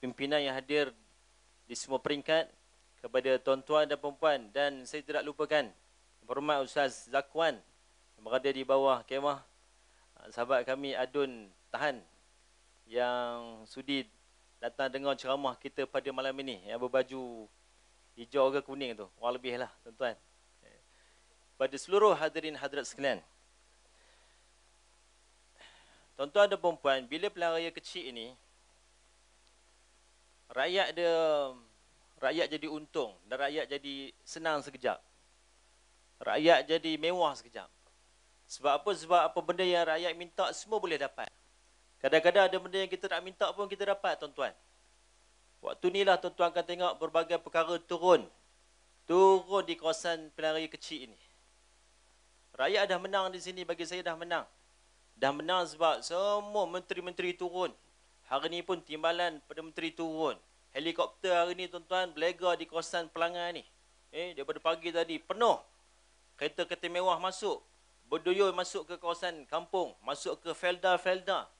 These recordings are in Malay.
pimpinan yang hadir di semua peringkat kepada tuan-tuan dan puan-puan dan saya tidak lupakan hormat Ustaz Zakwan yang berada di bawah kemah eh, sahabat kami Adun Tahan yang sudi datang dengar ceramah kita pada malam ini yang berbaju hijau ke kuning tu kurang lebih lah tuan-tuan pada seluruh hadirin hadirat sekalian Tuan-tuan dan perempuan, bila pelan raya kecil ini, rakyat dia rakyat jadi untung dan rakyat jadi senang sekejap. Rakyat jadi mewah sekejap. Sebab apa? Sebab apa benda yang rakyat minta semua boleh dapat. Kadang-kadang ada benda yang kita tak minta pun kita dapat, tuan-tuan. Waktu inilah tuan-tuan akan tengok berbagai perkara turun. Turun di kawasan penari kecil ini. Rakyat dah menang di sini, bagi saya dah menang. Dah menang sebab semua menteri-menteri turun. Hari ni pun timbalan Perdana Menteri turun. Helikopter hari ni tuan-tuan berlega di kawasan pelanggan ni. Eh, daripada pagi tadi penuh. Kereta-kereta mewah masuk. Berduyun masuk ke kawasan kampung. Masuk ke Felda-Felda.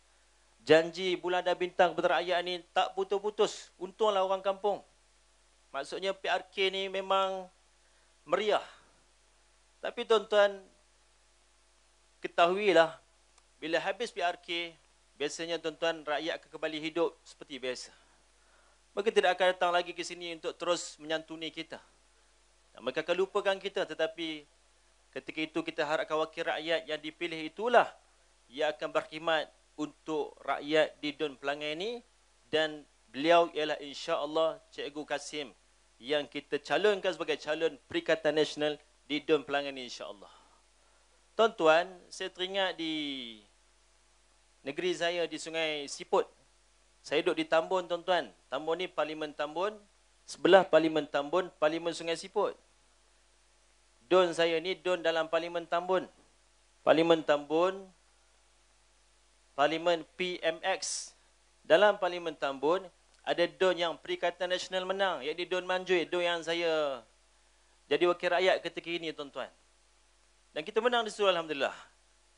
Janji bulan dan bintang kepada rakyat ni tak putus-putus. Untunglah orang kampung. Maksudnya PRK ni memang meriah. Tapi tuan-tuan, ketahuilah bila habis PRK, Biasanya tuan-tuan rakyat akan kembali hidup seperti biasa. Mereka tidak akan datang lagi ke sini untuk terus menyantuni kita. mereka akan lupakan kita tetapi ketika itu kita harapkan wakil rakyat yang dipilih itulah yang akan berkhidmat untuk rakyat di Dun Pelangai ini dan beliau ialah insya-Allah Cikgu Kasim yang kita calonkan sebagai calon Perikatan Nasional di Dun Pelangan ini insya-Allah. Tuan-tuan, saya teringat di negeri saya di Sungai Siput. Saya duduk di Tambun, tuan-tuan. Tambun ni Parlimen Tambun. Sebelah Parlimen Tambun, Parlimen Sungai Siput. Don saya ni don dalam Parlimen Tambun. Parlimen Tambun, Parlimen PMX. Dalam Parlimen Tambun, ada don yang Perikatan Nasional menang, iaitu don Manjui, don yang saya jadi wakil rakyat ketika ini, tuan-tuan. Dan kita menang di situ, Alhamdulillah.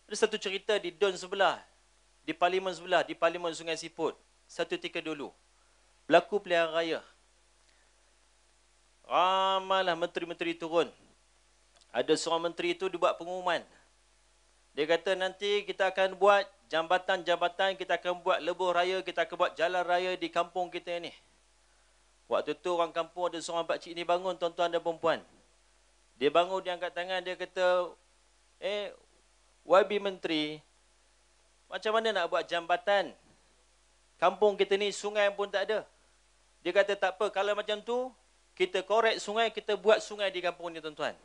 Ada satu cerita di don sebelah, di parlimen sebelah, di parlimen Sungai Siput. Satu tiga dulu. Berlaku pilihan raya. Ramalah menteri-menteri turun. Ada seorang menteri itu dibuat pengumuman. Dia kata nanti kita akan buat jambatan-jambatan, kita akan buat lebuh raya, kita akan buat jalan raya di kampung kita ini. Waktu tu orang kampung ada seorang pakcik ni bangun, tuan-tuan dan perempuan. Dia bangun, dia angkat tangan, dia kata, eh, wabi Menteri, macam mana nak buat jambatan? Kampung kita ni sungai pun tak ada. Dia kata tak apa, kalau macam tu, kita korek sungai, kita buat sungai di kampung ni tuan-tuan.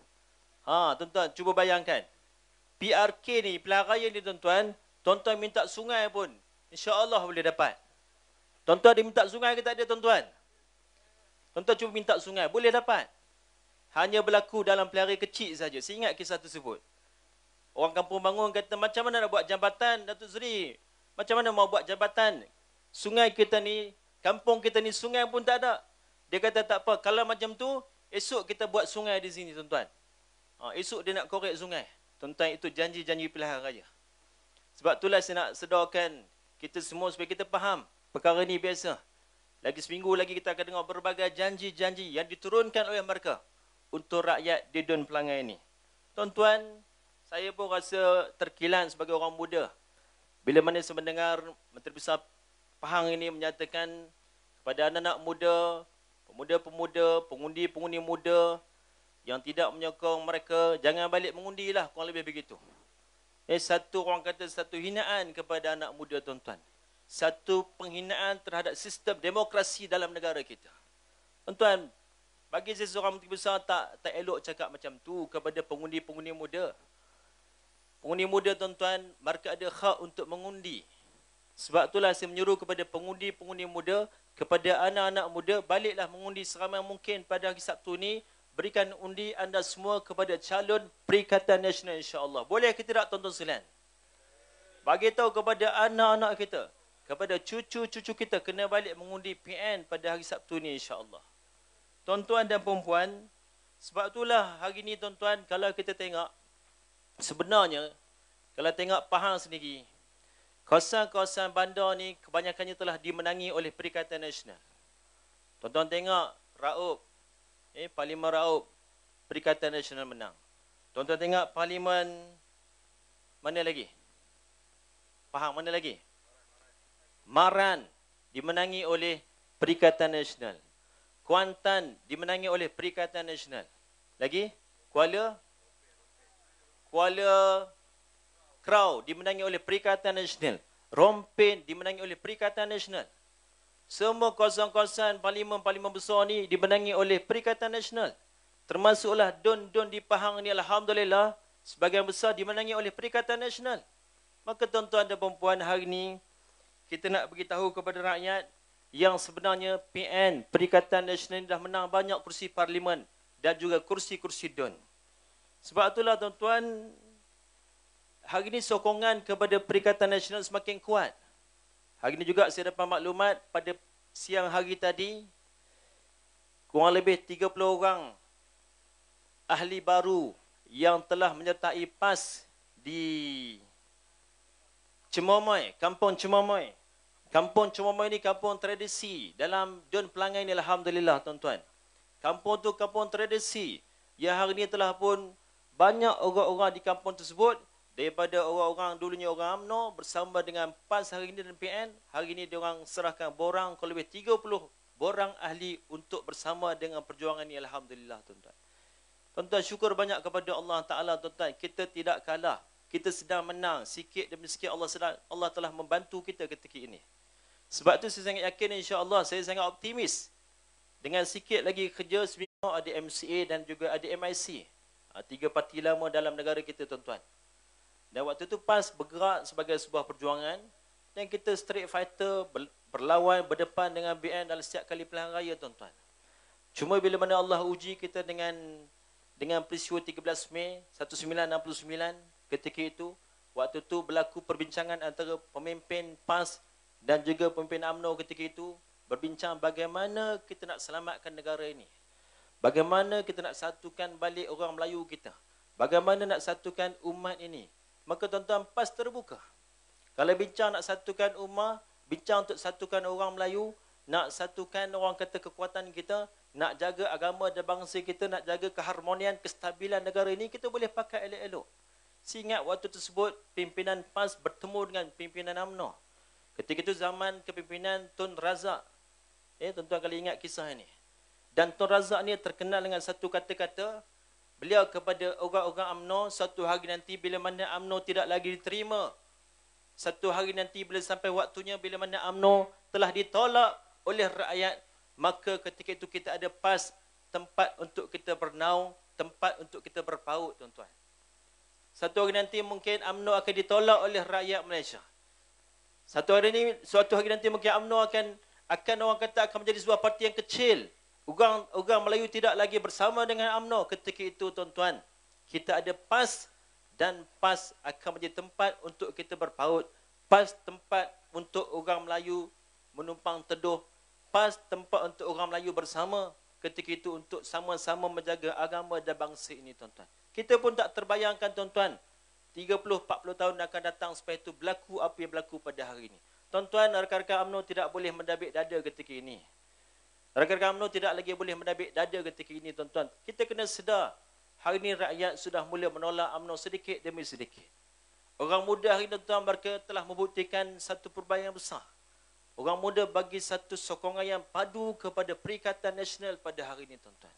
Ha, tuan-tuan, cuba bayangkan. PRK ni, pelan raya ni tuan-tuan, tuan-tuan minta sungai pun, insya Allah boleh dapat. Tuan-tuan ada minta sungai ke tak ada tuan-tuan? Tuan-tuan cuba minta sungai, boleh dapat. Hanya berlaku dalam pelari kecil saja. Saya ingat kisah tersebut. Orang kampung bangun kata macam mana nak buat jambatan Datuk Zuri? Macam mana mau buat jambatan? Sungai kita ni, kampung kita ni sungai pun tak ada. Dia kata tak apa, kalau macam tu, esok kita buat sungai di sini tuan-tuan. Ha, esok dia nak korek sungai. Tuan-tuan itu janji-janji pilihan raya. Sebab itulah saya nak sedarkan kita semua supaya kita faham perkara ni biasa. Lagi seminggu lagi kita akan dengar berbagai janji-janji yang diturunkan oleh mereka untuk rakyat di Dun Pelangai ini. Tuan-tuan, saya pun rasa terkilan sebagai orang muda. Bila mana saya mendengar Menteri Besar Pahang ini menyatakan kepada anak-anak muda, pemuda-pemuda, pengundi-pengundi muda yang tidak menyokong mereka, jangan balik mengundilah, kurang lebih begitu. Eh, satu orang kata satu hinaan kepada anak muda tuan-tuan. Satu penghinaan terhadap sistem demokrasi dalam negara kita. Tuan-tuan, bagi saya seorang menteri besar tak tak elok cakap macam tu kepada pengundi-pengundi muda. Pengundi muda tuan-tuan, mereka ada hak untuk mengundi. Sebab itulah saya menyuruh kepada pengundi-pengundi muda, kepada anak-anak muda, baliklah mengundi seramai mungkin pada hari Sabtu ini. Berikan undi anda semua kepada calon Perikatan Nasional Insya Allah. Boleh kita tak tonton tuan Bagi tahu kepada anak-anak kita, kepada cucu-cucu kita, kena balik mengundi PN pada hari Sabtu ini insyaAllah. Tuan-tuan dan perempuan, sebab itulah hari ini tuan-tuan, kalau kita tengok, sebenarnya kalau tengok Pahang sendiri, kawasan-kawasan bandar ni kebanyakannya telah dimenangi oleh Perikatan Nasional. Tonton tengok Raub, eh Parlimen Raub, Perikatan Nasional menang. Tonton tengok Parlimen mana lagi? Pahang mana lagi? Maran dimenangi oleh Perikatan Nasional. Kuantan dimenangi oleh Perikatan Nasional. Lagi? Kuala Kuala Krau dimenangi oleh Perikatan Nasional. Rompin dimenangi oleh Perikatan Nasional. Semua kawasan-kawasan parlimen-parlimen besar ni dimenangi oleh Perikatan Nasional. Termasuklah Don-Don di Pahang ni Alhamdulillah sebagian besar dimenangi oleh Perikatan Nasional. Maka tuan-tuan dan perempuan hari ni kita nak beritahu kepada rakyat yang sebenarnya PN Perikatan Nasional dah menang banyak kursi parlimen dan juga kursi-kursi don. Sebab itulah tuan-tuan, hari ini sokongan kepada Perikatan Nasional semakin kuat. Hari ini juga saya dapat maklumat pada siang hari tadi, kurang lebih 30 orang ahli baru yang telah menyertai PAS di Cemomoy, Kampung Cemomoy. Kampung Cemomoy ini kampung tradisi dalam Dun Pelangai ini Alhamdulillah tuan-tuan. Kampung tu kampung tradisi yang hari ini telah pun banyak orang-orang di kampung tersebut daripada orang-orang dulunya orang Amno bersama dengan PAS hari ini dan PN hari ini diorang serahkan borang kalau lebih 30 borang ahli untuk bersama dengan perjuangan ini Alhamdulillah tuan-tuan tuan-tuan syukur banyak kepada Allah Ta'ala tuan-tuan kita tidak kalah kita sedang menang sikit demi sikit Allah sedang, Allah telah membantu kita ketika ini sebab tu saya sangat yakin insya-Allah saya sangat optimis dengan sikit lagi kerja seminggu ada MCA dan juga ada MIC Ah, tiga parti lama dalam negara kita tuan-tuan. Dan waktu itu PAS bergerak sebagai sebuah perjuangan dan kita straight fighter berlawan berdepan dengan BN dalam setiap kali pilihan raya tuan-tuan. Cuma bila mana Allah uji kita dengan dengan peristiwa 13 Mei 1969 ketika itu waktu itu berlaku perbincangan antara pemimpin PAS dan juga pemimpin AMNO ketika itu berbincang bagaimana kita nak selamatkan negara ini. Bagaimana kita nak satukan balik orang Melayu kita? Bagaimana nak satukan umat ini? Maka tuan-tuan pas terbuka. Kalau bincang nak satukan umat, bincang untuk satukan orang Melayu, nak satukan orang kata kekuatan kita, nak jaga agama dan bangsa kita, nak jaga keharmonian, kestabilan negara ini, kita boleh pakai elok-elok. Seingat waktu tersebut, pimpinan PAS bertemu dengan pimpinan UMNO. Ketika itu zaman kepimpinan Tun Razak. Eh, tuan-tuan kalau ingat kisah ini. Dan Tun Razak ni terkenal dengan satu kata-kata, beliau kepada orang-orang UMNO, satu hari nanti bila mana amno tidak lagi diterima, satu hari nanti bila sampai waktunya bila mana amno telah ditolak oleh rakyat, maka ketika itu kita ada PAS, tempat untuk kita bernaung, tempat untuk kita berpaut tuan-tuan. Satu hari nanti mungkin amno akan ditolak oleh rakyat Malaysia. Satu hari ini, suatu hari nanti mungkin amno akan akan orang kata akan menjadi sebuah parti yang kecil. Orang-orang Melayu tidak lagi bersama dengan UMNO ketika itu tuan-tuan. Kita ada PAS dan PAS akan menjadi tempat untuk kita berpaut. PAS tempat untuk orang Melayu menumpang teduh. PAS tempat untuk orang Melayu bersama ketika itu untuk sama-sama menjaga agama dan bangsa ini tuan-tuan. Kita pun tak terbayangkan tuan-tuan. 30-40 tahun akan datang supaya itu berlaku apa yang berlaku pada hari ini. Tuan-tuan, rakan-rakan UMNO tidak boleh mendabik dada ketika ini. Rakan-rakan UMNO tidak lagi boleh menabik dada ketika ini tuan-tuan. Kita kena sedar hari ini rakyat sudah mula menolak UMNO sedikit demi sedikit. Orang muda hari ini tuan-tuan mereka telah membuktikan satu perubahan yang besar. Orang muda bagi satu sokongan yang padu kepada Perikatan Nasional pada hari ini tuan-tuan.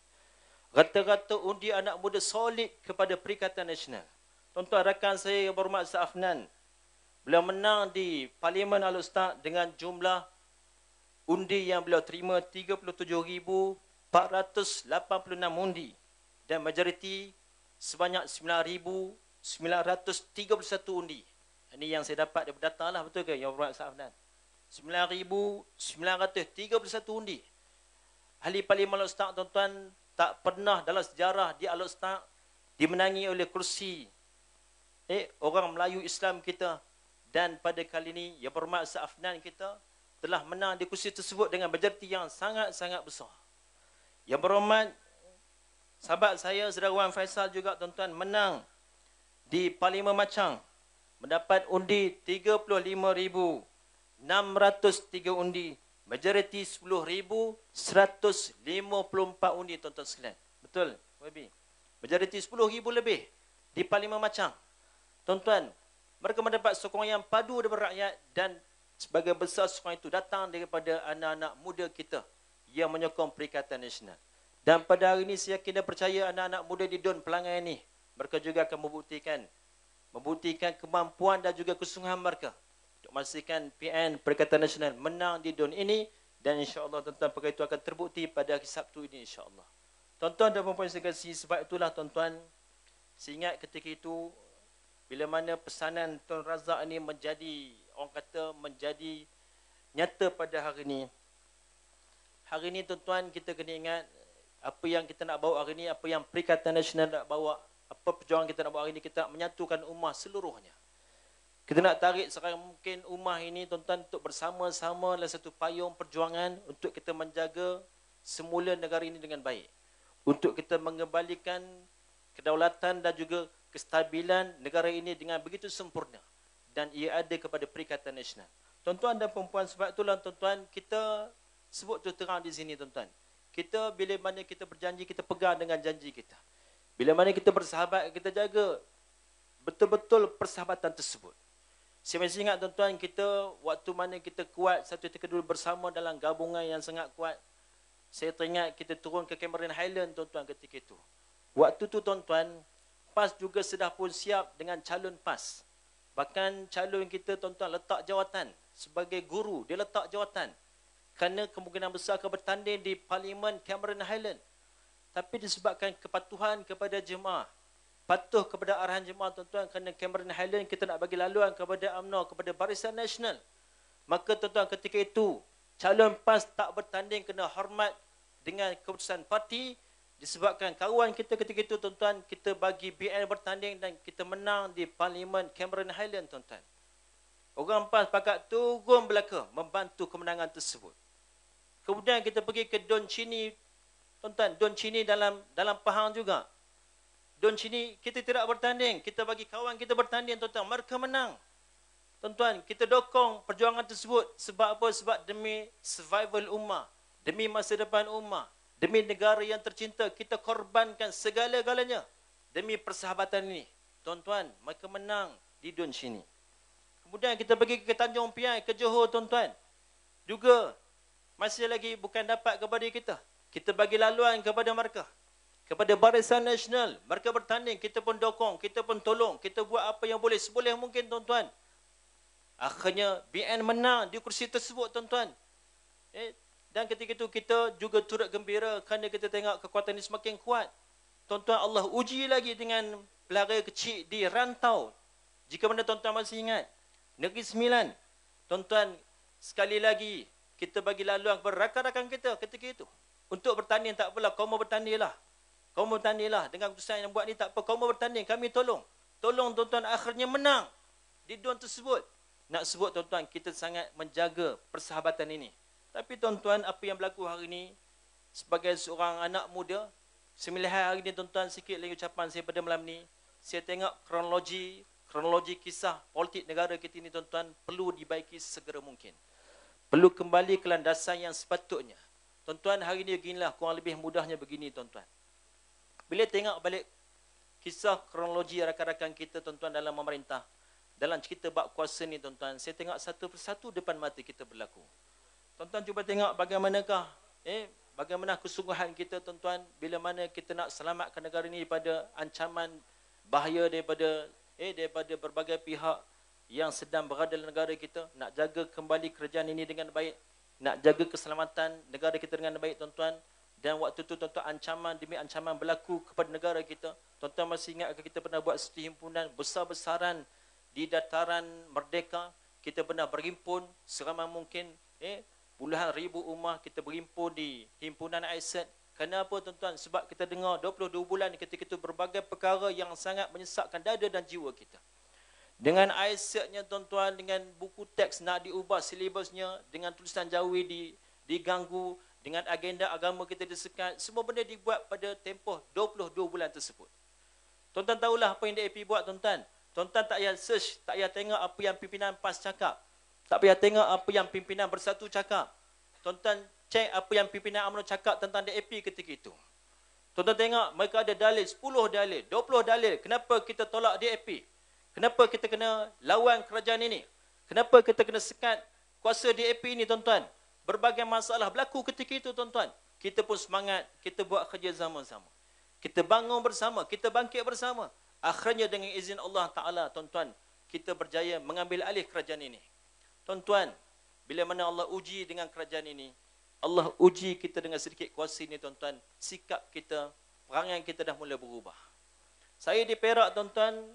Rata-rata undi anak muda solid kepada Perikatan Nasional. Tuan-tuan rakan saya yang berhormat Afnan. Beliau menang di Parlimen Al-Ustaz dengan jumlah undi yang beliau terima 37,486 undi dan majoriti sebanyak 9,931 undi. Ini yang saya dapat daripada data lah betul ke yang berat sahabat 9,931 undi. Ahli Parlimen Al-Ustaz tuan-tuan tak pernah dalam sejarah di Al-Ustaz dimenangi oleh kursi eh orang Melayu Islam kita dan pada kali ini yang berhormat Ustaz Afnan kita telah menang di kursi tersebut dengan berjerti yang sangat-sangat besar. Yang berhormat, sahabat saya, Sedarwan Faisal juga, tuan-tuan, menang di Parlimen Macang. Mendapat undi 35,603 undi. Majoriti 10,154 undi, tuan-tuan sekalian. Betul, Wabi? Majoriti 10,000 lebih di Parlimen Macang. Tuan-tuan, mereka mendapat sokongan yang padu daripada rakyat dan sebagai besar sukan itu datang daripada anak-anak muda kita yang menyokong Perikatan Nasional. Dan pada hari ini saya yakin percaya anak-anak muda di Don Pelangai ini mereka juga akan membuktikan membuktikan kemampuan dan juga kesungguhan mereka untuk memastikan PN Perikatan Nasional menang di Don ini dan insya-Allah tentang perkara itu akan terbukti pada hari Sabtu ini insya-Allah. Tuan-tuan dan puan-puan sekalian sebab itulah tuan-tuan seingat ketika itu bila mana pesanan Tun Razak ini menjadi orang kata menjadi nyata pada hari ini. Hari ini tuan-tuan kita kena ingat apa yang kita nak bawa hari ini, apa yang Perikatan Nasional nak bawa, apa perjuangan kita nak bawa hari ini, kita nak menyatukan umat seluruhnya. Kita nak tarik sekarang mungkin umat ini tuan-tuan untuk bersama-sama dalam satu payung perjuangan untuk kita menjaga semula negara ini dengan baik. Untuk kita mengembalikan kedaulatan dan juga kestabilan negara ini dengan begitu sempurna dan ia ada kepada Perikatan Nasional. Tuan-tuan dan perempuan sebab itulah tuan-tuan kita sebut tu terang di sini tuan-tuan. Kita bila mana kita berjanji kita pegang dengan janji kita. Bila mana kita bersahabat kita jaga betul-betul persahabatan tersebut. Saya masih ingat tuan-tuan kita waktu mana kita kuat satu ketika dulu bersama dalam gabungan yang sangat kuat. Saya teringat kita turun ke Cameron Highland tuan-tuan ketika itu. Waktu tu tuan-tuan PAS juga sudah pun siap dengan calon PAS. Bahkan calon kita tuan-tuan letak jawatan sebagai guru, dia letak jawatan. Kerana kemungkinan besar akan bertanding di Parlimen Cameron Highland. Tapi disebabkan kepatuhan kepada jemaah, patuh kepada arahan jemaah tuan-tuan kerana Cameron Highland kita nak bagi laluan kepada UMNO, kepada Barisan Nasional. Maka tuan-tuan ketika itu, calon PAS tak bertanding kena hormat dengan keputusan parti Disebabkan kawan kita ketika itu tuan-tuan kita bagi BN bertanding dan kita menang di Parlimen Cameron Highland tuan-tuan. Orang pas pakat turun belaka membantu kemenangan tersebut. Kemudian kita pergi ke Don Chini tuan-tuan Don Chini dalam dalam Pahang juga. Don Chini kita tidak bertanding, kita bagi kawan kita bertanding tuan-tuan mereka menang. Tuan-tuan, kita dokong perjuangan tersebut sebab apa? Sebab demi survival ummah, demi masa depan ummah, Demi negara yang tercinta, kita korbankan segala-galanya. Demi persahabatan ini. Tuan-tuan, mereka menang di dun sini. Kemudian kita pergi ke Tanjung Piai, ke Johor, tuan-tuan. Juga, masih lagi bukan dapat kepada kita. Kita bagi laluan kepada mereka. Kepada Barisan Nasional, mereka bertanding, kita pun dokong, kita pun tolong, kita buat apa yang boleh, seboleh mungkin, tuan-tuan. Akhirnya, BN menang di kursi tersebut, tuan-tuan. Eh, dan ketika itu kita juga turut gembira kerana kita tengok kekuatan ini semakin kuat. Tuan-tuan Allah uji lagi dengan pelara kecil di rantau. Jika mana tuan-tuan masih ingat. Negeri Sembilan. Tuan-tuan sekali lagi kita bagi laluan kepada rakan-rakan kita ketika itu. Untuk bertanding tak apalah. Kau mau lah. Kau mau lah Dengan keputusan yang buat ni tak apa. Kau mau bertanding. Kami tolong. Tolong tuan-tuan akhirnya menang. Di dun tersebut. Nak sebut tuan-tuan kita sangat menjaga persahabatan ini. Tapi tuan-tuan, apa yang berlaku hari ini sebagai seorang anak muda, sembilan hari ini tuan-tuan sikit lagi ucapan saya pada malam ini, saya tengok kronologi kronologi kisah politik negara kita ini tuan-tuan perlu dibaiki segera mungkin. Perlu kembali ke landasan yang sepatutnya. Tuan-tuan, hari ini beginilah, kurang lebih mudahnya begini tuan-tuan. Bila tengok balik kisah kronologi rakan-rakan kita tuan-tuan dalam memerintah, dalam cerita bab kuasa ni tuan-tuan, saya tengok satu persatu depan mata kita berlaku. Tuan-tuan cuba tengok bagaimanakah eh bagaimana kesungguhan kita tuan-tuan bila mana kita nak selamatkan negara ini daripada ancaman bahaya daripada eh daripada berbagai pihak yang sedang berada dalam negara kita nak jaga kembali kerajaan ini dengan baik nak jaga keselamatan negara kita dengan baik tuan-tuan dan waktu itu tuan-tuan ancaman demi ancaman berlaku kepada negara kita tuan-tuan masih ingat ke kita pernah buat satu himpunan besar-besaran di dataran merdeka kita pernah berhimpun seramai mungkin eh puluhan ribu umat kita berhimpun di himpunan Aisyat. Kenapa tuan-tuan? Sebab kita dengar 22 bulan ketika itu berbagai perkara yang sangat menyesatkan dada dan jiwa kita. Dengan Aisyatnya tuan-tuan, dengan buku teks nak diubah silibusnya, dengan tulisan jawi di, diganggu, dengan agenda agama kita disekat, semua benda dibuat pada tempoh 22 bulan tersebut. Tuan-tuan tahulah apa yang DAP buat tuan-tuan. Tuan-tuan tak payah search, tak payah tengok apa yang pimpinan PAS cakap. Tak payah tengok apa yang pimpinan bersatu cakap. tonton cek apa yang pimpinan UMNO cakap tentang DAP ketika itu. Tonton tuan tengok mereka ada dalil, 10 dalil, 20 dalil. Kenapa kita tolak DAP? Kenapa kita kena lawan kerajaan ini? Kenapa kita kena sekat kuasa DAP ini tuan-tuan? Berbagai masalah berlaku ketika itu tuan-tuan. Kita pun semangat, kita buat kerja sama-sama. Kita bangun bersama, kita bangkit bersama. Akhirnya dengan izin Allah Ta'ala tuan-tuan, kita berjaya mengambil alih kerajaan ini. Tuan-tuan, bila mana Allah uji dengan kerajaan ini, Allah uji kita dengan sedikit kuasa ini, tuan-tuan, sikap kita, yang kita dah mula berubah. Saya di Perak, tuan-tuan,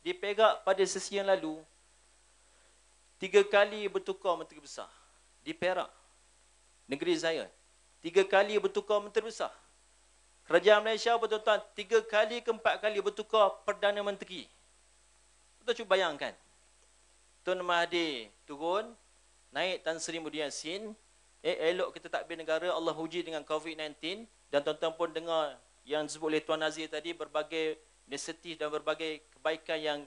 di Perak pada sesi yang lalu, tiga kali bertukar Menteri Besar. Di Perak, negeri saya, tiga kali bertukar Menteri Besar. Kerajaan Malaysia, tuan-tuan, tiga kali ke empat kali bertukar Perdana Menteri. Kita cuba bayangkan. Tuan Mahathir, turun naik Tan Sri Muhyiddin Yassin eh, elok kita takbir negara Allah uji dengan COVID-19 dan tuan-tuan pun dengar yang disebut oleh Tuan Nazir tadi berbagai nesetih dan berbagai kebaikan yang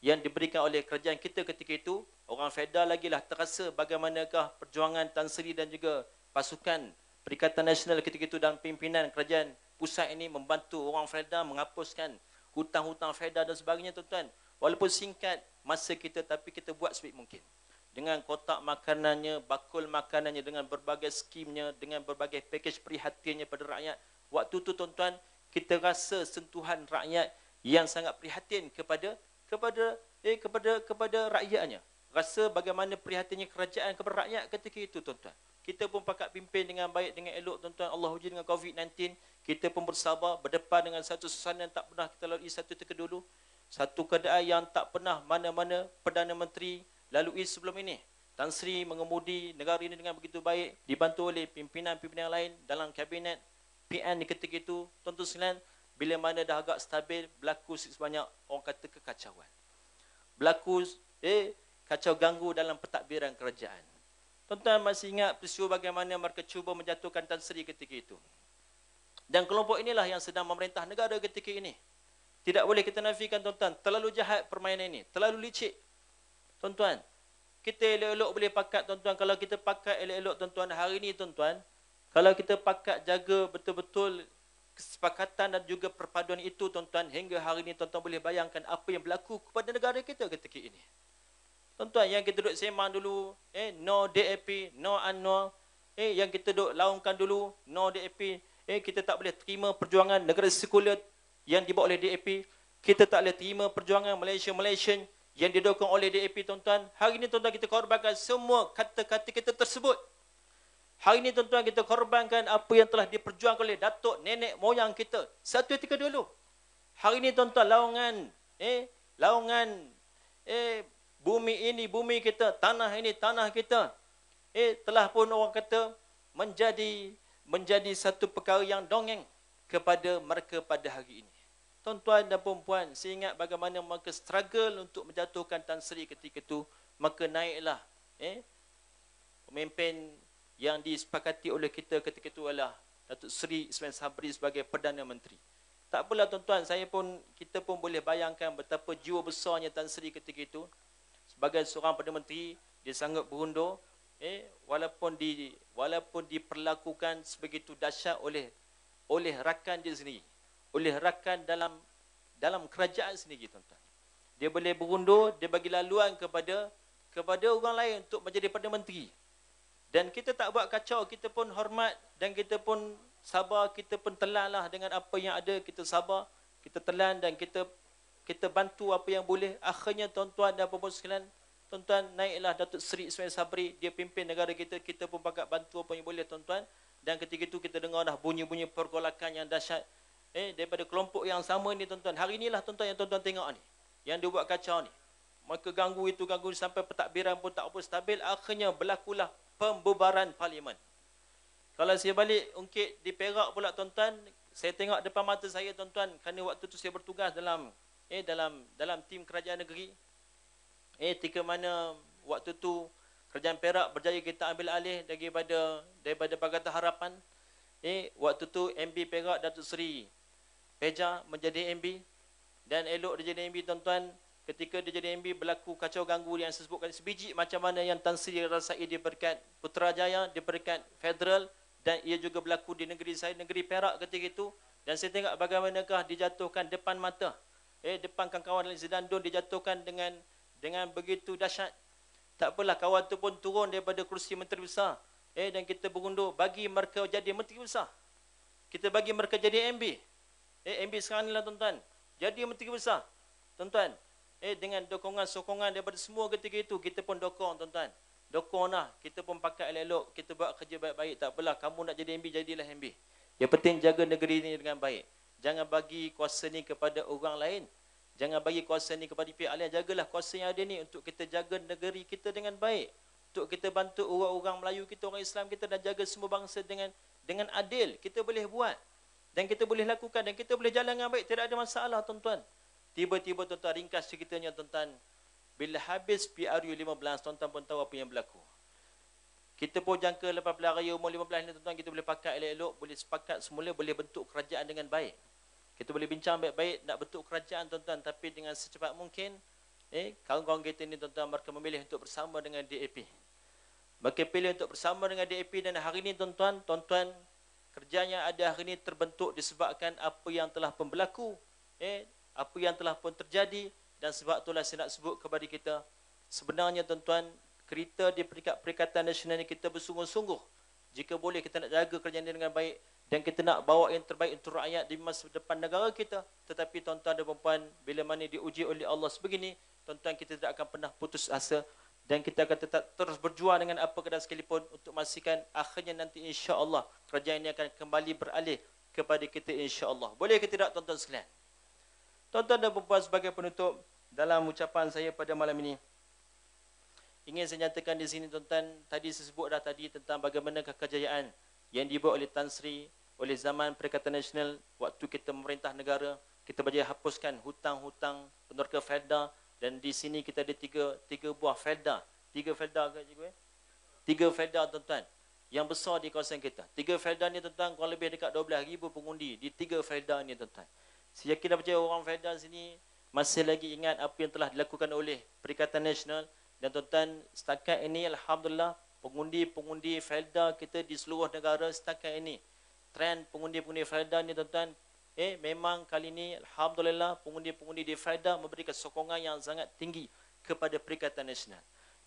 yang diberikan oleh kerajaan kita ketika itu orang Fedah lagi lah terasa bagaimanakah perjuangan Tan Sri dan juga pasukan Perikatan Nasional ketika itu dan pimpinan kerajaan pusat ini membantu orang Fedha menghapuskan hutang-hutang Fedha dan sebagainya tuan-tuan. Walaupun singkat masa kita tapi kita buat sebaik mungkin dengan kotak makanannya, bakul makanannya dengan berbagai skimnya, dengan berbagai pakej prihatinnya pada rakyat. Waktu tu tuan-tuan, kita rasa sentuhan rakyat yang sangat prihatin kepada kepada eh kepada kepada rakyatnya. Rasa bagaimana prihatinnya kerajaan kepada rakyat ketika itu tuan-tuan. Kita pun pakat pimpin dengan baik dengan elok tuan-tuan. Allah uji dengan COVID-19, kita pun bersabar berdepan dengan satu susahan yang tak pernah kita lalui satu ketika dulu. Satu keadaan yang tak pernah mana-mana Perdana Menteri, lalui sebelum ini. Tan Sri mengemudi negara ini dengan begitu baik, dibantu oleh pimpinan-pimpinan lain dalam kabinet PN di ketika itu, tuan-tuan sekalian, bila mana dah agak stabil, berlaku sebanyak orang kata kekacauan. Berlaku eh, kacau ganggu dalam pertakbiran kerajaan. Tuan-tuan masih ingat peristiwa bagaimana mereka cuba menjatuhkan Tan Sri ketika itu. Dan kelompok inilah yang sedang memerintah negara ketika ini. Tidak boleh kita nafikan tuan-tuan, terlalu jahat permainan ini, terlalu licik tuan-tuan. Kita elok-elok boleh pakat tuan-tuan. Kalau kita pakat elok-elok tuan-tuan hari ini, tuan-tuan. Kalau kita pakat jaga betul-betul kesepakatan dan juga perpaduan itu tuan-tuan. Hingga hari ini, tuan-tuan boleh bayangkan apa yang berlaku kepada negara kita ketika ini. Tuan-tuan yang kita duduk semang dulu. Eh, no DAP, no Anwar. Eh, yang kita duduk laungkan dulu. No DAP. Eh, kita tak boleh terima perjuangan negara sekuler yang dibawa oleh DAP. Kita tak boleh terima perjuangan Malaysia-Malaysia. Malaysia, yang didukung oleh DAP tuan-tuan. Hari ini tuan-tuan kita korbankan semua kata-kata kita tersebut. Hari ini tuan-tuan kita korbankan apa yang telah diperjuangkan oleh datuk nenek moyang kita. Satu ketika dulu. Hari ini tuan-tuan laungan eh laungan eh bumi ini bumi kita, tanah ini tanah kita eh telah pun orang kata menjadi menjadi satu perkara yang dongeng kepada mereka pada hari ini tuan-tuan dan perempuan, seingat bagaimana mereka struggle untuk menjatuhkan Tan Sri ketika itu, maka naiklah eh, pemimpin yang disepakati oleh kita ketika itu adalah Datuk Sri Ismail Sabri sebagai Perdana Menteri. Tak apalah tuan-tuan, saya pun kita pun boleh bayangkan betapa jiwa besarnya Tan Sri ketika itu sebagai seorang Perdana Menteri, dia sangat berundur eh, walaupun di walaupun diperlakukan sebegitu dahsyat oleh oleh rakan dia sendiri oleh rakan dalam dalam kerajaan sendiri tuan-tuan. Dia boleh berundur, dia bagi laluan kepada kepada orang lain untuk menjadi Perdana Menteri. Dan kita tak buat kacau, kita pun hormat dan kita pun sabar, kita pun telanlah dengan apa yang ada, kita sabar, kita telan dan kita kita bantu apa yang boleh. Akhirnya tuan-tuan dan puan-puan sekalian, tuan-tuan naiklah Datuk Seri Ismail Sabri, dia pimpin negara kita, kita pun pakat bantu apa yang boleh tuan-tuan. Dan ketika itu kita dengar dah bunyi-bunyi pergolakan yang dahsyat eh, daripada kelompok yang sama ni tuan-tuan. Hari inilah tuan-tuan yang tuan-tuan tengok ni. Yang dibuat kacau ni. Mereka ganggu itu, ganggu sampai pentadbiran pun tak apa stabil. Akhirnya berlakulah pembubaran parlimen. Kalau saya balik ungkit di Perak pula tuan-tuan, saya tengok depan mata saya tuan-tuan kerana waktu tu saya bertugas dalam eh dalam dalam tim kerajaan negeri. Eh ketika mana waktu tu kerajaan Perak berjaya kita ambil alih daripada daripada Pakatan Harapan. Eh waktu tu MB Perak Datuk Seri Peja menjadi MB dan elok dia jadi MB tuan-tuan ketika dia jadi MB berlaku kacau ganggu yang sebutkan sebiji macam mana yang Tan Sri rasai di berkat Putrajaya di berkat federal dan ia juga berlaku di negeri saya negeri Perak ketika itu dan saya tengok bagaimanakah dijatuhkan depan mata eh depan kawan-kawan dan Zidan Don dijatuhkan dengan dengan begitu dahsyat tak apalah kawan tu pun turun daripada kerusi menteri besar eh dan kita berundur bagi mereka jadi menteri besar kita bagi mereka jadi MB Eh, MB sekarang ni lah tuan-tuan. Jadi menteri besar. Tuan-tuan. Eh, dengan dokongan sokongan daripada semua ketiga itu, kita pun dokong tuan-tuan. Dokong lah. Kita pun pakai elok-elok. Kita buat kerja baik-baik. Tak apalah. Kamu nak jadi MB, jadilah MB. Yang penting jaga negeri ini dengan baik. Jangan bagi kuasa ni kepada orang lain. Jangan bagi kuasa ni kepada pihak lain. Jagalah kuasa yang ada ni untuk kita jaga negeri kita dengan baik. Untuk kita bantu orang-orang Melayu kita, orang Islam kita dan jaga semua bangsa dengan dengan adil. Kita boleh buat dan kita boleh lakukan dan kita boleh jalan dengan baik tidak ada masalah tuan-tuan tiba-tiba tuan-tuan ringkas ceritanya tuan-tuan bila habis PRU 15 tuan-tuan pun tahu apa yang berlaku kita pun jangka lepas pilihan raya umur 15 ini tuan-tuan kita boleh pakat elok-elok boleh sepakat semula boleh bentuk kerajaan dengan baik kita boleh bincang baik-baik nak bentuk kerajaan tuan-tuan tapi dengan secepat mungkin eh kawan-kawan kita ini tuan-tuan mereka memilih untuk bersama dengan DAP mereka pilih untuk bersama dengan DAP dan hari ini tuan-tuan tuan-tuan kerjanya ada hari ini terbentuk disebabkan apa yang telah pun berlaku, eh, apa yang telah pun terjadi dan sebab itulah saya nak sebut kepada kita sebenarnya tuan-tuan kereta di peringkat perikatan nasional ini kita bersungguh-sungguh jika boleh kita nak jaga kerjanya dengan baik dan kita nak bawa yang terbaik untuk rakyat di masa depan negara kita tetapi tuan-tuan dan puan-puan bila mana diuji oleh Allah sebegini tuan-tuan kita tidak akan pernah putus asa dan kita akan tetap terus berjuang dengan apa kadar sekalipun untuk memastikan akhirnya nanti insya-Allah kerajaan ini akan kembali beralih kepada kita insya-Allah. Boleh ke tidak tuan-tuan sekalian? Tuan-tuan dan puan sebagai penutup dalam ucapan saya pada malam ini. Ingin saya nyatakan di sini tuan-tuan, tadi saya sebut dah tadi tentang bagaimana kejayaan yang dibuat oleh Tan Sri oleh zaman Perikatan Nasional waktu kita memerintah negara, kita berjaya hapuskan hutang-hutang penerka faedah, dan di sini kita ada tiga tiga buah felda. Tiga felda ke cikgu eh? Tiga felda tuan-tuan. Yang besar di kawasan kita. Tiga felda ni tuan-tuan kurang lebih dekat 12,000 pengundi. Di tiga felda ni tuan-tuan. Saya yakin dan percaya orang felda sini masih lagi ingat apa yang telah dilakukan oleh Perikatan Nasional. Dan tuan-tuan setakat ini Alhamdulillah pengundi-pengundi felda kita di seluruh negara setakat ini. Trend pengundi-pengundi felda ni tuan-tuan Eh, memang kali ini Alhamdulillah pengundi-pengundi di Faida memberikan sokongan yang sangat tinggi kepada Perikatan Nasional.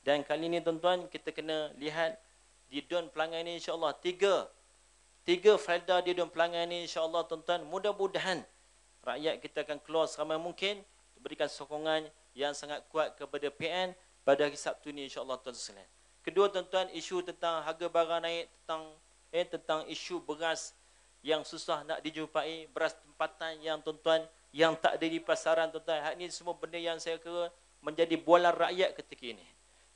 Dan kali ini tuan-tuan kita kena lihat di Dun Pelangan ini insyaAllah tiga tiga Faida di Dun Pelangan ini insyaAllah tuan-tuan mudah-mudahan rakyat kita akan keluar seramai mungkin berikan sokongan yang sangat kuat kepada PN pada hari Sabtu ini insyaAllah tuan-tuan. Kedua tuan-tuan isu tentang harga barang naik tentang eh tentang isu beras yang susah nak dijumpai, beras tempatan yang tuan-tuan yang tak ada di pasaran tuan-tuan. Hak ini semua benda yang saya kira menjadi bualan rakyat ketika ini.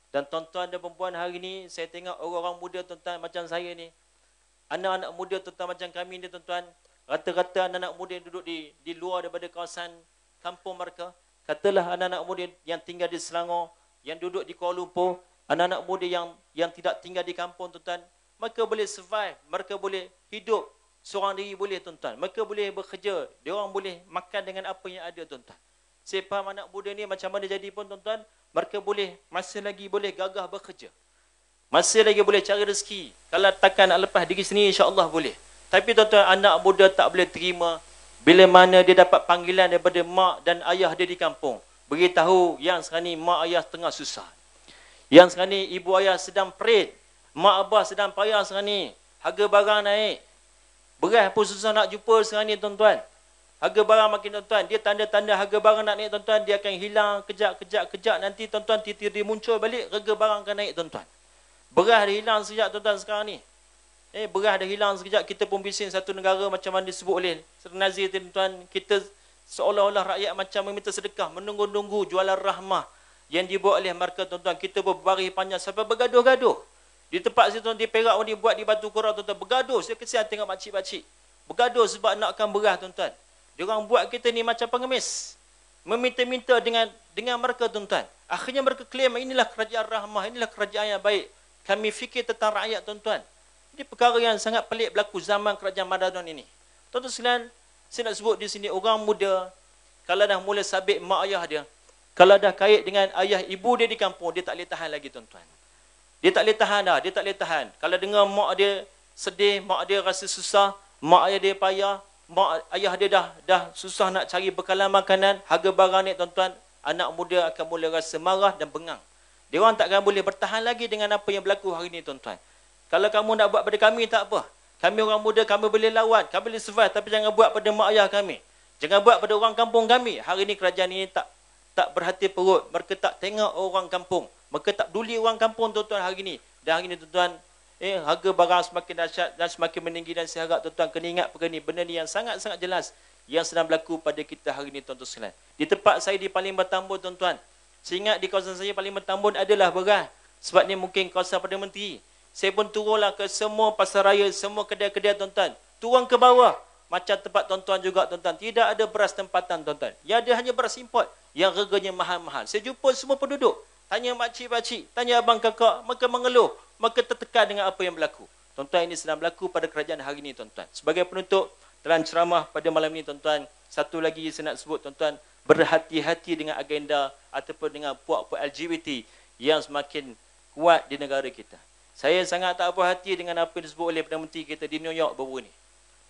Dan tuan-tuan dan perempuan hari ini saya tengok orang-orang muda tuan-tuan macam saya ni. Anak-anak muda tuan-tuan macam kami ni tuan-tuan. Rata-rata anak-anak muda yang duduk di di luar daripada kawasan kampung mereka. Katalah anak-anak muda yang tinggal di Selangor, yang duduk di Kuala Lumpur, anak-anak muda yang yang tidak tinggal di kampung tuan-tuan. Mereka boleh survive, mereka boleh hidup seorang diri boleh tuan-tuan. Mereka boleh bekerja, dia orang boleh makan dengan apa yang ada tuan-tuan. Saya faham anak muda ni macam mana jadi pun tuan-tuan, mereka boleh masih lagi boleh gagah bekerja. Masih lagi boleh cari rezeki. Kalau takkan nak lepas diri sini insya-Allah boleh. Tapi tuan-tuan anak muda tak boleh terima bila mana dia dapat panggilan daripada mak dan ayah dia di kampung. Beritahu yang sekarang ni mak ayah tengah susah. Yang sekarang ni ibu ayah sedang perit. Mak abah sedang payah sekarang ni. Harga barang naik. Beras pun susah nak jumpa sekarang ni tuan-tuan. Harga barang makin tuan-tuan. Dia tanda-tanda harga barang nak naik tuan-tuan. Dia akan hilang kejap-kejap-kejap. Nanti tuan-tuan titik dia muncul balik. Harga barang akan naik tuan-tuan. Beras dah hilang sekejap tuan-tuan sekarang ni. Eh, beras dah hilang sekejap. Kita pun bising satu negara macam mana disebut oleh Nazir tuan-tuan. Kita seolah-olah rakyat macam meminta sedekah. Menunggu-nunggu jualan rahmah yang dibuat oleh mereka tuan-tuan. Kita berbaris panjang sampai bergaduh-gaduh. Di tempat situ nanti perak pun dibuat di batu korang tuan-tuan. Bergaduh. Saya kesian tengok makcik-makcik. Bergaduh sebab nakkan berah tuan-tuan. Diorang buat kita ni macam pengemis. Meminta-minta dengan dengan mereka tuan-tuan. Akhirnya mereka klaim inilah kerajaan rahmah. Inilah kerajaan yang baik. Kami fikir tentang rakyat tuan-tuan. Ini perkara yang sangat pelik berlaku zaman kerajaan Madadun ini. Tuan-tuan sekalian, saya nak sebut di sini orang muda. Kalau dah mula sabit mak ayah dia. Kalau dah kait dengan ayah ibu dia di kampung. Dia tak boleh tahan lagi tuan-tuan. Dia tak boleh tahan dah, dia tak boleh tahan. Kalau dengar mak dia sedih, mak dia rasa susah, mak ayah dia payah, mak ayah dia dah dah susah nak cari bekalan makanan, harga barang ni tuan-tuan, anak muda akan mula rasa marah dan bengang. Dia orang takkan boleh bertahan lagi dengan apa yang berlaku hari ini tuan-tuan. Kalau kamu nak buat pada kami tak apa. Kami orang muda, kami boleh lawan, kami boleh survive tapi jangan buat pada mak ayah kami. Jangan buat pada orang kampung kami. Hari ini kerajaan ini tak tak berhati perut. Mereka tak tengok orang kampung. Maka tak peduli orang kampung tuan-tuan hari ini. Dan hari ini tuan-tuan, eh, harga barang semakin dahsyat dan semakin meninggi dan saya harap tuan-tuan kena ingat perkara ini. Benda ini yang sangat-sangat jelas yang sedang berlaku pada kita hari ini tuan-tuan sekalian. Di tempat saya di paling bertambun tuan-tuan. Saya ingat di kawasan saya paling bertambun adalah beras. Sebab ini mungkin kawasan Perdana Menteri. Saya pun turunlah ke semua pasar raya, semua kedai-kedai tuan-tuan. Turun ke bawah. Macam tempat tuan-tuan juga tuan-tuan. Tidak ada beras tempatan tuan-tuan. Yang ada hanya beras import yang harganya mahal-mahal. Saya jumpa semua penduduk. Tanya makcik-makcik, tanya abang kakak, mereka mengeluh, mereka tertekan dengan apa yang berlaku. Tuan-tuan ini sedang berlaku pada kerajaan hari ini, tuan-tuan. Sebagai penutup dalam ceramah pada malam ini, tuan-tuan, satu lagi saya nak sebut, tuan-tuan, berhati-hati dengan agenda ataupun dengan puak-puak LGBT yang semakin kuat di negara kita. Saya sangat tak apa hati dengan apa yang disebut oleh Perdana Menteri kita di New York baru ini.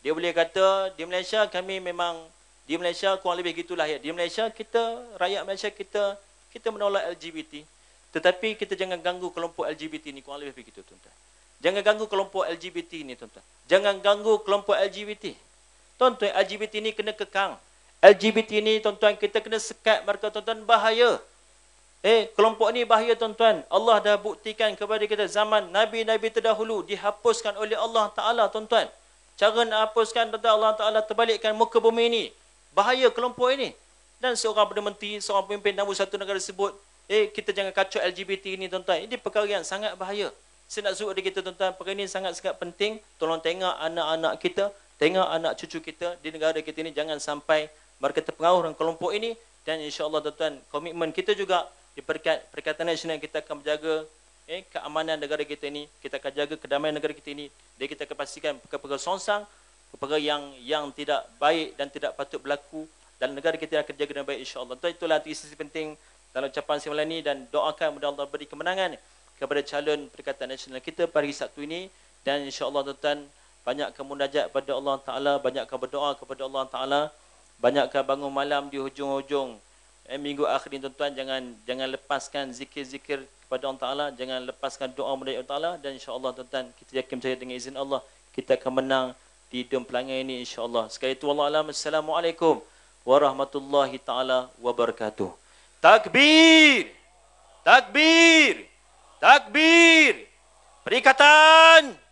Dia boleh kata, di Malaysia kami memang, di Malaysia kurang lebih gitulah ya. Di Malaysia kita, rakyat Malaysia kita, kita menolak LGBT tetapi kita jangan ganggu kelompok LGBT ni kurang lebih begitu tuan-tuan jangan ganggu kelompok LGBT ni tuan-tuan jangan ganggu kelompok LGBT tuan-tuan LGBT ni kena kekang LGBT ni tuan-tuan kita kena sekat mereka tuan-tuan bahaya eh kelompok ni bahaya tuan-tuan Allah dah buktikan kepada kita zaman nabi-nabi terdahulu dihapuskan oleh Allah Taala tuan-tuan cara nak hapuskan tuan-tuan Allah Taala terbalikkan muka bumi ini bahaya kelompok ini dan seorang Perdana Menteri, seorang pemimpin dalam satu negara sebut, eh kita jangan kacau LGBT ini tuan-tuan. Ini perkara yang sangat bahaya. Saya nak suruh kita tuan-tuan, perkara ini sangat-sangat penting. Tolong tengok anak-anak kita, tengok anak cucu kita di negara kita ini. Jangan sampai mereka terpengaruh dengan kelompok ini. Dan insyaAllah tuan-tuan, komitmen kita juga di perkat, Perkataan Nasional kita akan menjaga eh, keamanan negara kita ini. Kita akan jaga kedamaian negara kita ini. Dan kita akan pastikan perkara-perkara sonsang, perkara yang yang tidak baik dan tidak patut berlaku dan negara kita akan jaga dengan baik insyaAllah. Itu itulah tu isi penting dalam ucapan semalam ini dan doakan mudah Allah beri kemenangan kepada calon Perikatan Nasional kita pada hari Sabtu ini dan insya Allah tuan-tuan banyakkan munajat kepada Allah Ta'ala, banyakkan berdoa kepada Allah Ta'ala, banyakkan bangun malam di hujung-hujung eh, minggu akhir ini tuan-tuan, jangan, jangan lepaskan zikir-zikir kepada Allah Ta'ala, jangan lepaskan doa kepada Allah Ta'ala dan insyaAllah tuan-tuan kita yakin percaya dengan izin Allah, kita akan menang di dalam pelanggan ini insyaAllah. Sekali itu Allah Alam, Assalamualaikum warahmatullahi taala wabarakatuh. Takbir. Takbir. Takbir. Perikatan.